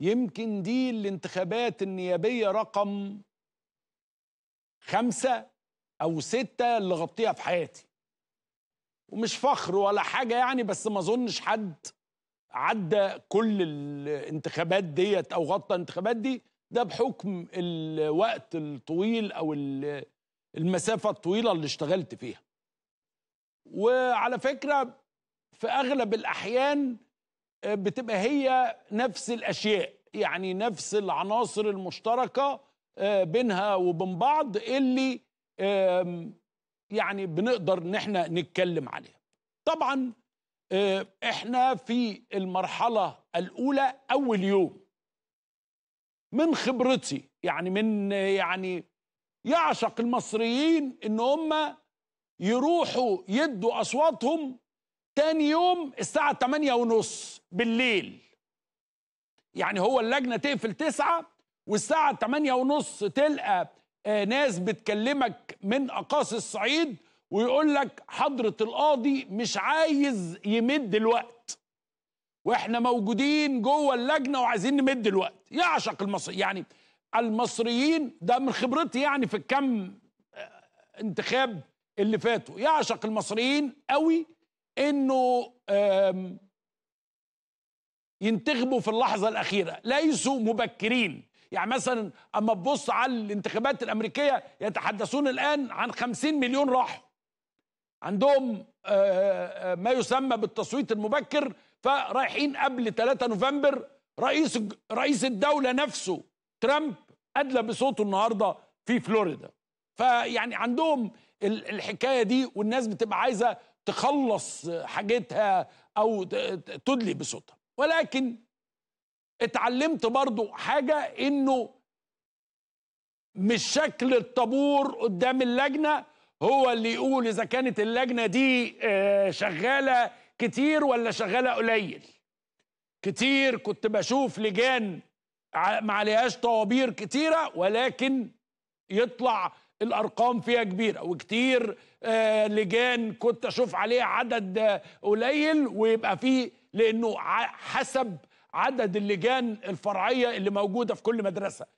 يمكن دي الانتخابات النيابية رقم خمسة أو ستة اللي غطيها في حياتي ومش فخر ولا حاجة يعني بس ما أظنش حد عدى كل الانتخابات ديت أو غطى الانتخابات دي ده بحكم الوقت الطويل أو المسافة الطويلة اللي اشتغلت فيها وعلى فكرة في أغلب الأحيان بتبقى هي نفس الاشياء يعني نفس العناصر المشتركه آه، بينها وبين بعض اللي يعني بنقدر ان احنا نتكلم عليها طبعا آه، احنا في المرحله الاولى اول يوم من خبرتي يعني من يعني يعشق المصريين ان هم يروحوا يدوا اصواتهم تاني يوم الساعه 8 ونص بالليل يعني هو اللجنة تقفل تسعة والساعة تمانية ونص تلقى آه، ناس بتكلمك من أقاصي الصعيد ويقول لك حضرة القاضي مش عايز يمد الوقت واحنا موجودين جوه اللجنة وعايزين نمد الوقت يعشق المصري يعني المصريين ده من خبرتي يعني في الكم آه، انتخاب اللي فاتوا يعشق المصريين قوي انه ينتخبوا في اللحظة الأخيرة ليسوا مبكرين يعني مثلا أما تبص على الانتخابات الأمريكية يتحدثون الآن عن 50 مليون راحوا عندهم آه، آه، آه، ما يسمى بالتصويت المبكر فرايحين قبل 3 نوفمبر رئيس رئيس الدولة نفسه ترامب أدلى بصوته النهاردة في فلوريدا فيعني عندهم الحكاية دي والناس بتبقى عايزة تخلص حاجتها أو تدلي بصوتها ولكن اتعلمت برضو حاجة انه مش شكل الطابور قدام اللجنة هو اللي يقول اذا كانت اللجنة دي آه، شغالة كتير ولا شغالة قليل كتير كنت بشوف لجان ما عليهاش طوابير كتيرة ولكن يطلع الارقام فيها كبيره وكتير آه، لجان كنت اشوف عليها عدد آه، قليل ويبقى فيه لانه حسب عدد اللجان الفرعيه اللي موجوده في كل مدرسه